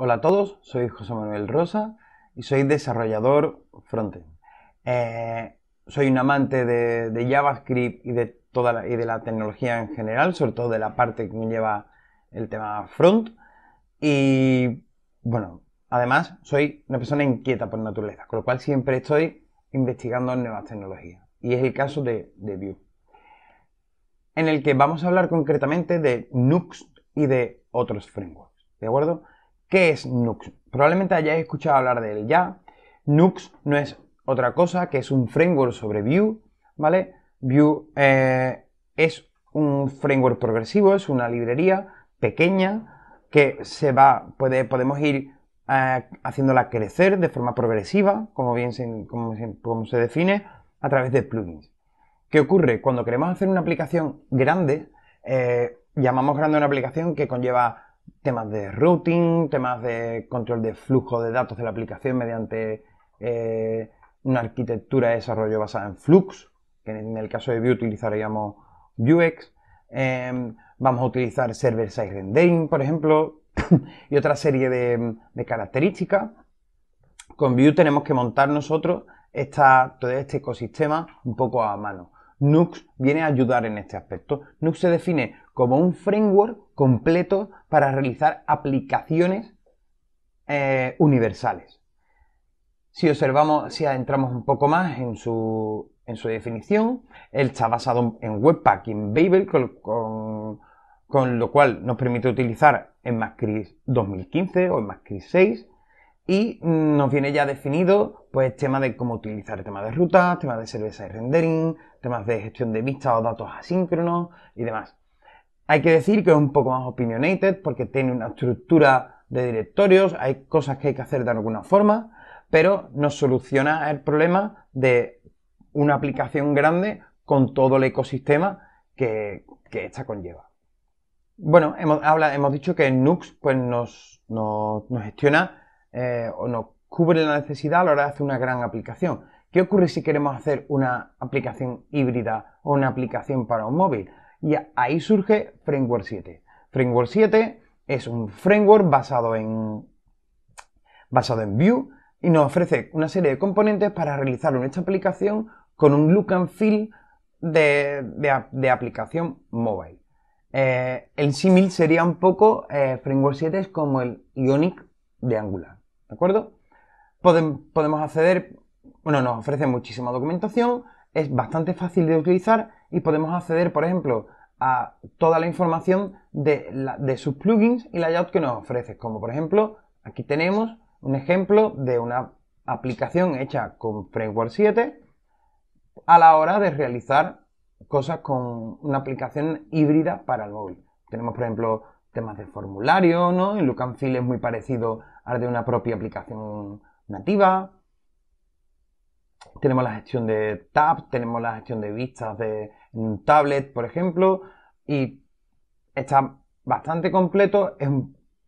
Hola a todos, soy José Manuel Rosa y soy desarrollador frontend. Eh, soy un amante de, JavaScript y de, toda la, y de la tecnología en general, sobre todo de la parte que me lleva el tema front. Y bueno, además soy una persona inquieta por naturaleza, con lo cual siempre estoy investigando nuevas tecnologías. Y es el caso de, de Vue, en el que vamos a hablar concretamente de Nuxt y de otros frameworks. ¿De acuerdo? ¿Qué es Nux? Probablemente hayáis escuchado hablar de él ya. Nux no es otra cosa que es un framework sobre Vue, ¿vale? Vue eh, es un framework progresivo, es una librería pequeña que se va, puede, podemos ir eh, haciéndola crecer de forma progresiva, como bien se, como, se define, a través de plugins. ¿Qué ocurre? Cuando queremos hacer una aplicación grande, eh, llamamos grande una aplicación que conlleva temas de routing, temas de control de flujo de datos de la aplicación mediante eh, una arquitectura de desarrollo basada en Flux, que en el caso de Vue utilizaríamos Vuex. Em, vamos a utilizar server-side rendering, por ejemplo, y otra serie de, características. Con Vue tenemos que montar nosotros todo este ecosistema un poco a mano. Nux viene a ayudar en este aspecto. Nux se define como un framework completo para realizar aplicaciones eh, universales. Si observamos, si adentramos un poco más en su, definición, él está basado en Webpack en Babel, con, lo cual nos permite utilizar en Mascris 2015 o en Mascris 6 y mm, nos viene ya definido, pues, tema de cómo utilizar el tema de rutas, tema de cerveza y rendering, temas de gestión de vistas o datos asíncronos y demás. Hay que decir que es un poco más opinionated porque tiene una estructura de directorios, hay cosas que hay que hacer de alguna forma, pero nos soluciona el problema de una aplicación grande con todo el ecosistema que, que esta conlleva. Bueno, hemos, dicho que Nux pues, nos, nos gestiona eh, o no cubre la necesidad a la hora de hacer una gran aplicación. ¿Qué ocurre si queremos hacer una aplicación híbrida o una aplicación para un móvil? Y ahí surge Framework 7. Framework 7 es un framework basado en, basado en Vue y nos ofrece una serie de componentes para realizar una aplicación con un look and feel de, aplicación móvil eh, el símil sería un poco, eh, Framework 7 es como el Ionic de Angular. ¿De acuerdo? podemos acceder, bueno, nos ofrece muchísima documentación, es bastante fácil de utilizar y podemos acceder, por ejemplo, a toda la información de, de sus plugins y layout que nos ofrece. Como por ejemplo, aquí tenemos un ejemplo de una aplicación hecha con Framework 7 a la hora de realizar cosas con una aplicación híbrida para el móvil. Tenemos, por ejemplo, temas de formulario, ¿no? El look es muy parecido al de una propia aplicación nativa. Tenemos la gestión de tabs, tenemos la gestión de vistas de un tablet, por ejemplo, y está bastante completo, es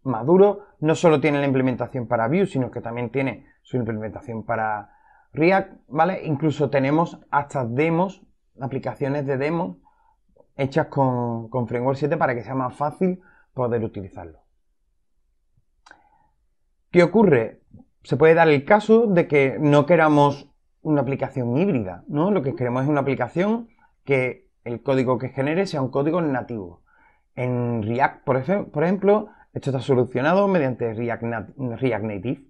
maduro, no solo tiene la implementación para Vue, sino que también tiene su implementación para React, ¿vale? Incluso tenemos hasta demos, aplicaciones de demos hechas con Framework 7 para que sea más fácil poder utilizarlo. ¿Qué ocurre? Se puede dar el caso de que no queramos una aplicación híbrida, ¿no? Lo que queremos es una aplicación que el código que genere sea un código nativo. En React, por, ejemplo, esto está solucionado mediante React, Native.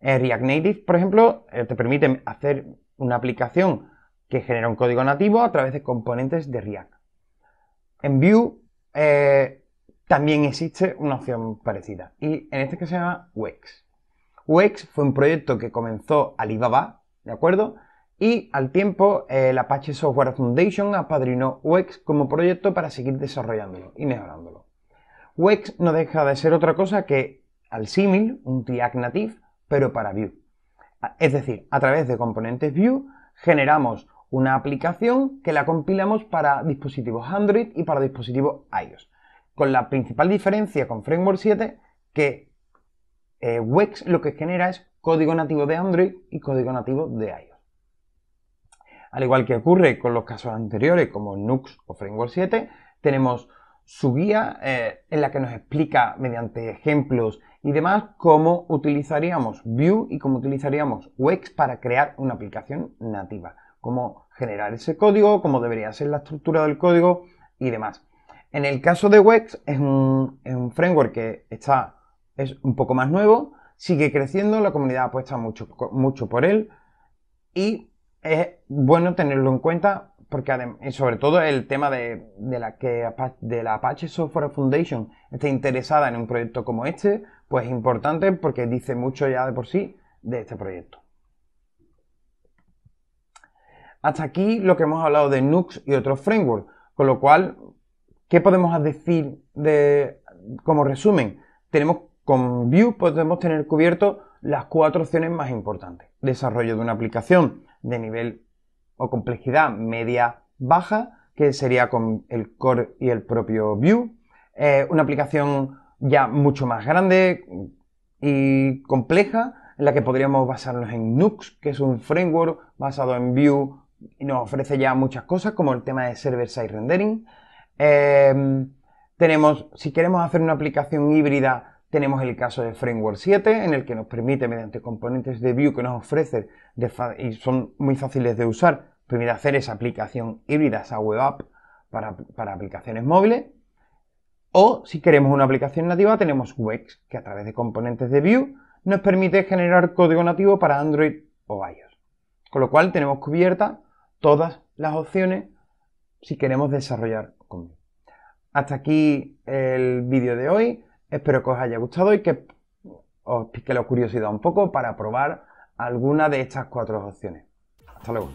React Native, por ejemplo, eh, te permite hacer una aplicación que genera un código nativo a través de componentes de React. En Vue eh, también existe una opción parecida. Y en este que se llama Wex. Wex fue un proyecto que comenzó Alibaba, ¿de acuerdo? Y al tiempo el eh, Apache Software Foundation apadrinó Wex como proyecto para seguir desarrollándolo y mejorándolo. Wex no deja de ser otra cosa que al símil, un TIAC native, pero para Vue. Es decir, a través de componentes Vue generamos una aplicación que la compilamos para dispositivos Android y para dispositivos iOS. Con la principal diferencia con Framework 7 que eh, Wex lo que genera es código nativo de Android y código nativo de iOS. Al igual que ocurre con los casos anteriores como Nux o Framework 7, tenemos su guía eh, en la que nos explica mediante ejemplos y demás cómo utilizaríamos Vue y cómo utilizaríamos Wex para crear una aplicación nativa, cómo generar ese código, cómo debería ser la estructura del código y demás. En el caso de Wex es un, framework que está, es un poco más nuevo, sigue creciendo, la comunidad apuesta mucho, mucho por él y es bueno tenerlo en cuenta porque sobre todo el tema de, la que de la Apache Software Foundation esté interesada en un proyecto como este, pues es importante porque dice mucho ya de por sí de este proyecto. Hasta aquí lo que hemos hablado de Nux y otros frameworks, con lo cual ¿Qué podemos decir como resumen? Tenemos con Vue podemos tener cubierto las cuatro opciones más importantes. Desarrollo de una aplicación de nivel o complejidad media baja, que sería con el core y el propio Vue. Eh, una aplicación ya mucho más grande y compleja, en la que podríamos basarnos en Nux, que es un framework basado en Vue y nos ofrece ya muchas cosas, como el tema de server-side rendering. Em, tenemos, si queremos hacer una aplicación híbrida, tenemos el caso de Framework 7, en el que nos permite, mediante componentes de View que nos ofrece y son muy fáciles de usar, permite hacer esa aplicación híbrida, esa web app para, aplicaciones móviles. O si queremos una aplicación nativa, tenemos Wex, que a través de componentes de View nos permite generar código nativo para Android o iOS. Con lo cual tenemos cubiertas todas las opciones si queremos desarrollar hasta aquí el vídeo de hoy. Espero que os haya gustado y que os pique la curiosidad un poco para probar alguna de estas cuatro opciones. Hasta luego.